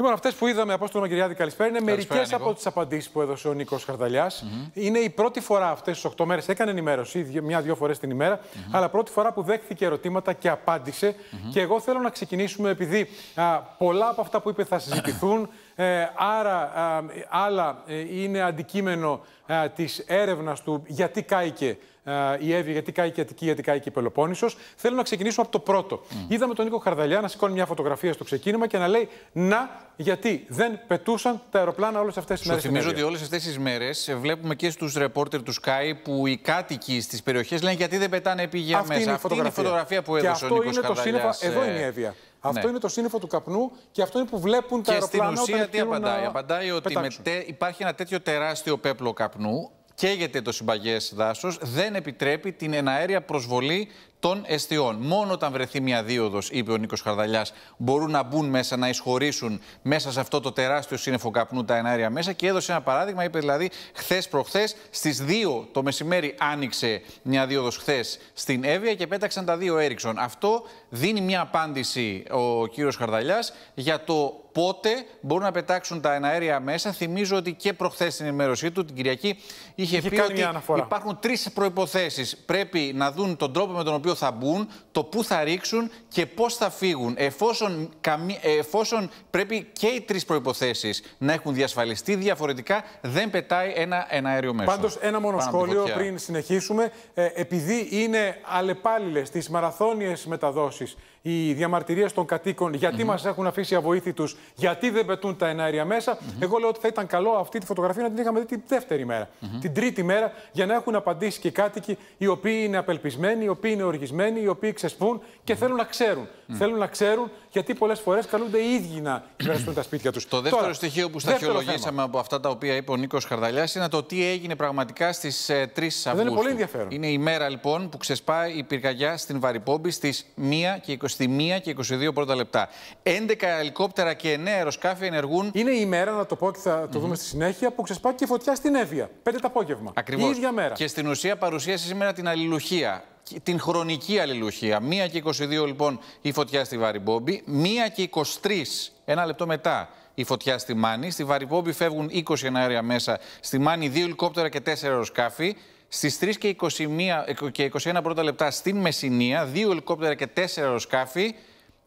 Λοιπόν, αυτές που είδαμε, Απόστολο Μαγκυριάδη, καλησπέρα. Είναι μερικέ από τις απαντήσεις που έδωσε ο Νίκος Χαρδαλιάς. Είναι η πρώτη φορά αυτές τις 8 μέρες, έκανε ενημέρωση μια-δύο φορές την ημέρα, αλλά πρώτη φορά που δέχθηκε ερωτήματα και απάντησε. Και εγώ θέλω να ξεκινήσουμε, επειδή α, πολλά από αυτά που είπε θα συζητηθούν. Ε, άρα, ε, άλλα ε, είναι αντικείμενο της έρευνας του γιατί κάηκε ε, η Εύη, γιατί κάει και η Αττική, γιατί κάει και η Πελοπόννησος. Θέλω να ξεκινήσουμε από το πρώτο. Mm. Είδαμε τον Νίκο Χαρδαλιά να σηκώνει μια φωτογραφία στο ξεκίνημα και να λέει Να, γιατί δεν πετούσαν τα αεροπλάνα όλες αυτές τις μέρε. Θυμίζω ότι όλες αυτές τις μέρες βλέπουμε και στους ρεπόρτερ του Sky που οι κάτοικοι στις περιοχές λένε Γιατί δεν πετάνε επίγεια μέσα. Είναι αυτή είναι η φωτογραφία που έδωσε ο Νίκο Χαρδαλιά. Εδώ ε, είναι η Εύη. Ναι. Αυτό ναι. είναι το σύννεφο του καπνού και αυτό είναι που βλέπουν και τα αεροπλάνα. Και στην ουσία τι απαντάει. Απαντάει ότι με τε, υπάρχει ένα τέτοιο τεράστιο πέπλο καπνού καίγεται το συμπαγές δάσος, δεν επιτρέπει την εναέρια προσβολή των εστειών. Μόνο όταν βρεθεί μια δίωδος, είπε ο Νίκος Χαρδαλιάς, μπορούν να μπουν μέσα, να εισχωρήσουν μέσα σε αυτό το τεράστιο σύννεφο καπνού τα ενάρια μέσα. Και έδωσε ένα παράδειγμα, είπε δηλαδή, χθες προχθές στις 2 το μεσημέρι άνοιξε μια δίωδος χθες στην Εύβοια και πέταξαν τα δύο Έριξον. Αυτό δίνει μια απάντηση ο κύριος Χαρδαλιάς για το πότε μπορούν να πετάξουν τα εναέρια μέσα. Θυμίζω ότι και προχθές στην ενημέρωσή του, την Κυριακή, είχε, είχε πει ότι υπάρχουν τρεις προποθέσει. Πρέπει να δουν τον τρόπο με τον οποίο οποίο θα μπουν, το πού θα ρίξουν και πώς θα φύγουν. Εφόσον, εφόσον πρέπει και οι τρεις προποθέσει να έχουν διασφαλιστεί, διαφορετικά δεν πετάει ένα, ένα αέριο μέσο. Πάντως, ένα μόνο σχόλιο πριν συνεχίσουμε. Ε, επειδή είναι αλλεπάλληλες τις μαραθώνιες μεταδόσεις οι διαμαρτυρίες των κατοίκων, γιατί mm -hmm. μας έχουν αφήσει αβοήθητους, γιατί δεν πετούν τα εναέρια μέσα. Mm -hmm. Εγώ λέω ότι θα ήταν καλό αυτή τη φωτογραφία να την είχαμε δει τη δεύτερη μέρα, mm -hmm. την τρίτη μέρα, για να έχουν απαντήσει και οι κάτοικοι οι οποίοι είναι απελπισμένοι, οι οποίοι είναι οργισμένοι, οι οποίοι ξεσπούν και θέλουν να ξέρουν. Θέλουν να ξέρουν γιατί πολλές φορές καλούνται οι ίδιοι να υπερασπιστούν τα σπίτια τους. Το δεύτερο Τώρα, στοιχείο που σταχυολογήσαμε από αυτά τα οποία είπε ο Νίκος Χαρδαλιάς είναι το τι έγινε πραγματικά στις 3 ε, Αυγούστου. Είναι, πολύ ενδιαφέρον. είναι η μέρα λοιπόν που ξεσπάει η πυρκαγιά στην Βαρυπόμπη στις 1 και 20 21 και 22 πρώτα λεπτά. 11 ελικόπτερα και 9 αεροσκάφη ενεργούν. Είναι η μέρα, να το πω και θα το δούμε στη συνέχεια, που ξεσπά και φωτιά στην Εύβοια. Πέντε το απόγευμα. Ακριβώ. Η ίδια μέρα. Και στην ουσία παρουσίασε σήμερα την αλληλουχία την χρονική αλληλουχία. 1 και 22 λοιπόν η φωτιά στη Βαριμπόμπη, 1 και 23, ένα λεπτό μετά η φωτιά στη Μάνη. Στη Βαριμπόμπη φεύγουν 20 εναέρια μέσα, στη Μάνη 2 ελικόπτερα και 4 αεροσκάφη. Στις 3 και 21, και 21 πρώτα λεπτά στην Μεσσηνία, δύο ελικόπτερα και τέσσερα αεροσκάφη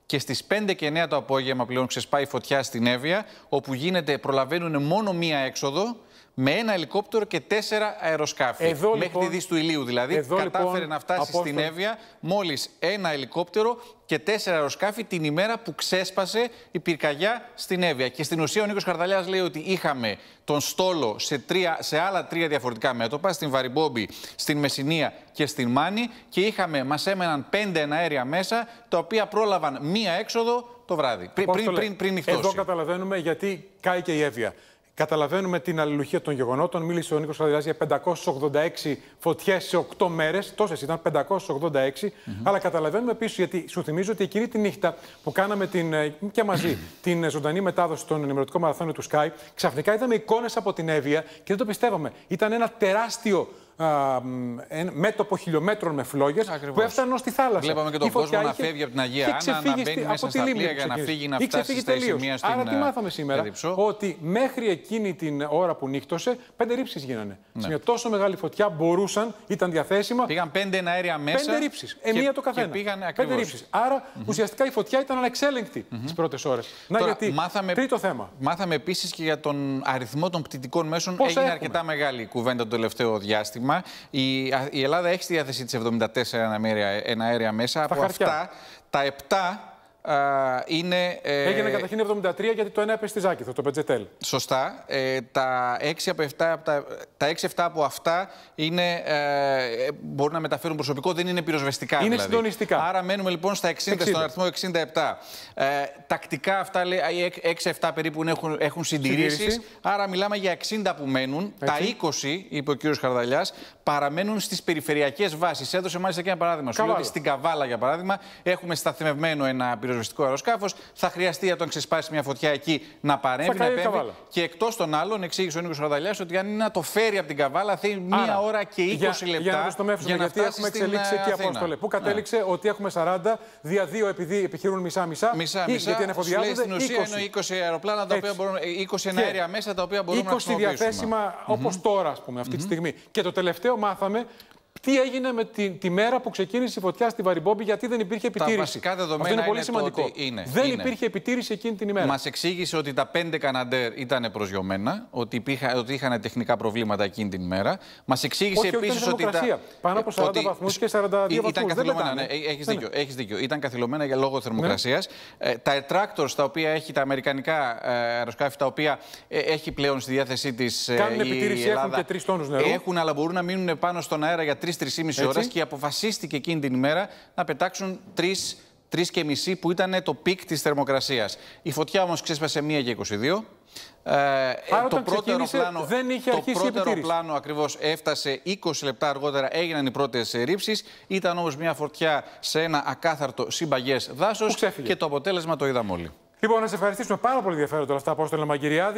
και στις 5 και 9 το απόγευμα πλέον ξεσπάει φωτιά στην Εύβοια, όπου γίνεται, προλαβαίνουν μόνο μία έξοδο με ένα ελικόπτερο και τέσσερα αεροσκάφη. Εδώ, Μέχρι λοιπόν, τη Δύση του Ηλίου δηλαδή. Εδώ, λοιπόν κατάφερε λοιπόν, να φτάσει στην Εύβοια μόλις ένα ελικόπτερο και τέσσερα αεροσκάφη την ημέρα που ξέσπασε η πυρκαγιά στην Εύβοια. Και στην ουσία ο Νίκος Καρδαλιά λέει ότι είχαμε τον στόλο σε, τρία, σε άλλα τρία διαφορετικά μέτωπα, στην Βαριμπόμπη, στην Μεσσηνία και στην Μάνη. Και είχαμε, μας έμεναν πέντε εναέρια μέσα, τα οποία πρόλαβαν μία έξοδο το βράδυ. Πριν, πριν, πριν, πριν Εδώ καταλαβαίνουμε γιατί κάει και η Εύβοια. Καταλαβαίνουμε την αλληλουχία των γεγονότων. Μίλησε ο Νίκος για 586 φωτιές σε 8 μέρες. Τόσες ήταν, 586. Αλλά καταλαβαίνουμε επίσης, γιατί σου θυμίζω ότι εκείνη τη νύχτα που κάναμε την, ε, και μαζί την ζωντανή μετάδοση των ενημερωτικών μαραθώνων του Sky, ξαφνικά είδαμε εικόνες από την Εύβοια και δεν το πιστεύαμε. Ήταν ένα τεράστιο μέτωπο χιλιόμετρων με φλόγες που έφταναν στη θάλασσα. Βλέπαμε και τον κόσμο να φεύγει από την Αγία Άννα, να μπαίνει μέσα στα πλοία για να φύγει να φτάσει στα σημεία στην Άρα τι ε, μάθαμε σήμερα, ότι μέχρι εκείνη την ώρα που νύχτωσε, πέντε ρήψεις γίνανε. Ναι. Σε μια τόσο μεγάλη φωτιά μπορούσαν, ήταν διαθέσιμα. Πήγαν πέντε εναέρια μέσα. Πέντε ρήψεις. Εμία το καθένα. Πέντε ρήψεις. Άρα ουσιαστικά η φωτιά ήταν ανεξέλεγκτη τις πρώτες ώρες. Να γιατί. Τρίτο θέμα. Μάθαμε επίσης και για τον αριθμό των πτυτικών μέσων. Έγινε αρκετά μεγάλη κουβέντα το τελευταίο διάστημα διάστημα. Η, η Ελλάδα έχει στη διάθεση της 74 ένα αέρια, μέσα. Από χαρτιά. αυτά, τα 7 είναι. Ε, Έγινε καταρχήν 73 γιατί το ένα έπεσε στη Ζάκηθο, το Πετζετέλ. Σωστά. Ε, τα 6 7, από τα, τα από αυτά είναι, ε, μπορούν να μεταφέρουν προσωπικό, δεν είναι πυροσβεστικά. Είναι δηλαδή. συντονιστικά. Άρα μένουμε λοιπόν στα 60, στον αριθμό 67. Ε, τακτικά αυτά λέει, 6-7 περίπου έχουν, έχουν συντηρήσεις. Άρα μιλάμε για 60 που μένουν. Τα 20, είπε ο κ. Χαρδαλιάς, παραμένουν στις περιφερειακές βάσεις. Έδωσε μάλιστα και ένα παράδειγμα. Σου στην Καβάλα, για παράδειγμα, έχουμε σταθμευμένο ένα πυροσβεστικό πυροσβεστικό αεροσκάφος. Θα χρειαστεί τον ξεσπάσει μια φωτιά εκεί να παρέμβει. Να επέμβει. Και εκτός των άλλων, εξήγησε ο Νίκος Ραδαλιά ότι αν είναι να το φέρει από την Καβάλα θέλει μία ώρα και 20 για, λεπτά. Για να το στομεύσουμε, για γιατί έχουμε εξελίξει ε, εκεί Πού ναι. κατέληξε ναι. ότι έχουμε 40 δια 2 επειδή επιχειρούν μισά-μισά. Μισά-μισά. Γιατί ανεφοδιάζονται. Στην ουσία 20. είναι 20 αεροπλάνα, τα οποία μπορούν, 20 ε, αέρια μέσα τα οποία μπορούμε να χρησιμοποιήσουμε. 20 διαθέσιμα όπως τώρα, ας πούμε, αυτή τη στιγμή. Και το τελευταίο μάθαμε τι έγινε με τη, τη μέρα που ξεκίνησε η φωτιά στη Βαριμπόμπη, γιατί δεν υπήρχε επιτήρηση. Τα βασικά δεδομένα είναι πολύ είναι σημαντικό. Ότι είναι, δεν είναι. υπήρχε επιτήρηση εκείνη την ημέρα. Μας εξήγησε ότι τα πέντε Καναντέρ ήταν προσγειωμένα, ότι, ότι είχαν τεχνικά προβλήματα εκείνη την ημέρα. Μας εξήγησε επίση ότι. Τα... Πάνω από 40 ε, ότι... βαθμούς και 42 βαθμού. Ήταν καθυλωμένα. Ναι, ε. έχεις ναι, ναι. δίκιο, έχεις δίκιο. Ήταν καθυλωμένα για λόγω θερμοκρασίας. Ναι. Ε, τα ετράκτορ τα οποία έχει, τα αμερικανικά αεροσκάφη τα οποία έχει πλέον στη διάθεσή της. Κάνουν επιτήρηση, έχουν και τρεις τόνους νερού. Έχουν, αλλά μπορούν να μείνουν πάνω στον αέρα για 3-3,5 ώρε και αποφασίστηκε εκείνη την ημέρα να πετάξουν τρεις 3 και μισή που ήταν το πικ της θερμοκρασίας. Η φωτιά όμως ξέσπασε 1 και 22. Ε, το πρώτο πλάνο, δεν είχε το πρώτερο πλάνο έφτασε 20 λεπτά αργότερα, έγιναν οι πρώτες ρήψεις. Ήταν όμως μια φωτιά σε ένα ακάθαρτο συμπαγές δάσος και το αποτέλεσμα το είδαμε όλοι. Λοιπόν, να σε ευχαριστήσουμε πάρα πολύ ενδιαφέροντα αυτά, Απόστολα Μαγκυριάδη.